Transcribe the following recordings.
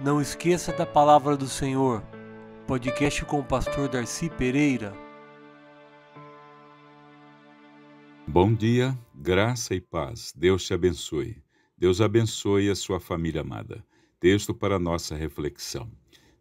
Não esqueça da palavra do Senhor. Podcast com o pastor Darcy Pereira. Bom dia, graça e paz. Deus te abençoe. Deus abençoe a sua família amada. Texto para nossa reflexão.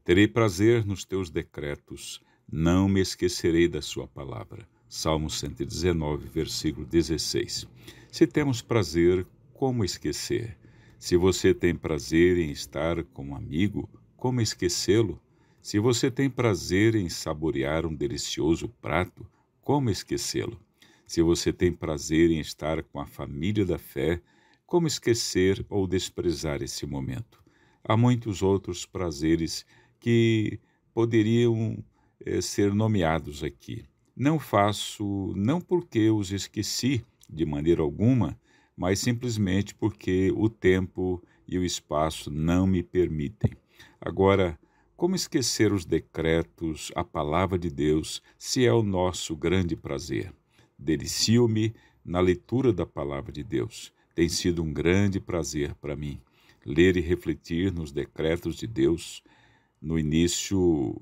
Terei prazer nos teus decretos, não me esquecerei da sua palavra. Salmo 119, versículo 16. Se temos prazer, como esquecer? Se você tem prazer em estar com um amigo, como esquecê-lo? Se você tem prazer em saborear um delicioso prato, como esquecê-lo? Se você tem prazer em estar com a família da fé, como esquecer ou desprezar esse momento? Há muitos outros prazeres que poderiam é, ser nomeados aqui. Não faço, não porque os esqueci de maneira alguma, mas simplesmente porque o tempo e o espaço não me permitem. Agora, como esquecer os decretos, a palavra de Deus, se é o nosso grande prazer? Delicio-me na leitura da palavra de Deus. Tem sido um grande prazer para mim ler e refletir nos decretos de Deus. No início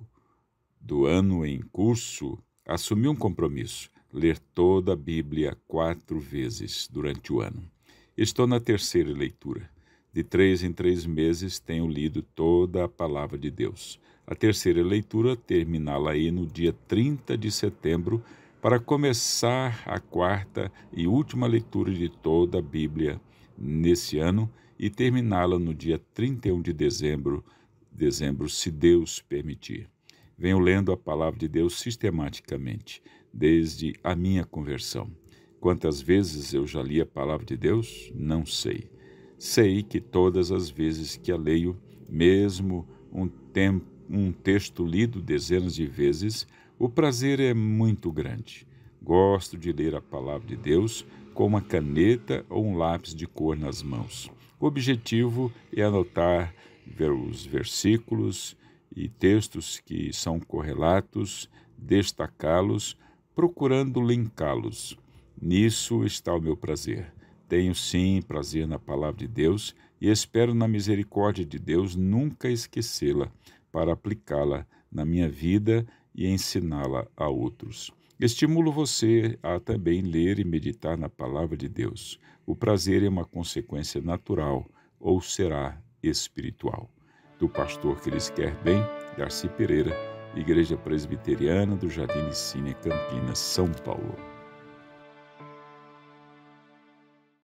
do ano em curso, assumi um compromisso ler toda a Bíblia quatro vezes durante o ano. Estou na terceira leitura. De três em três meses tenho lido toda a palavra de Deus. A terceira leitura terminá-la-ei no dia 30 de setembro para começar a quarta e última leitura de toda a Bíblia nesse ano e terminá-la no dia 31 de dezembro, dezembro, se Deus permitir. Venho lendo a palavra de Deus sistematicamente desde a minha conversão. Quantas vezes eu já li a palavra de Deus? Não sei. Sei que todas as vezes que a leio, mesmo um, tempo, um texto lido dezenas de vezes, o prazer é muito grande. Gosto de ler a palavra de Deus com uma caneta ou um lápis de cor nas mãos. O objetivo é anotar ver os versículos e textos que são correlatos, destacá-los procurando linká-los. Nisso está o meu prazer. Tenho sim prazer na palavra de Deus e espero na misericórdia de Deus nunca esquecê-la para aplicá-la na minha vida e ensiná-la a outros. Estimulo você a também ler e meditar na palavra de Deus. O prazer é uma consequência natural ou será espiritual. Do pastor que lhes quer bem, Darcy Pereira Igreja Presbiteriana do Jardim Cine, Campinas, São Paulo.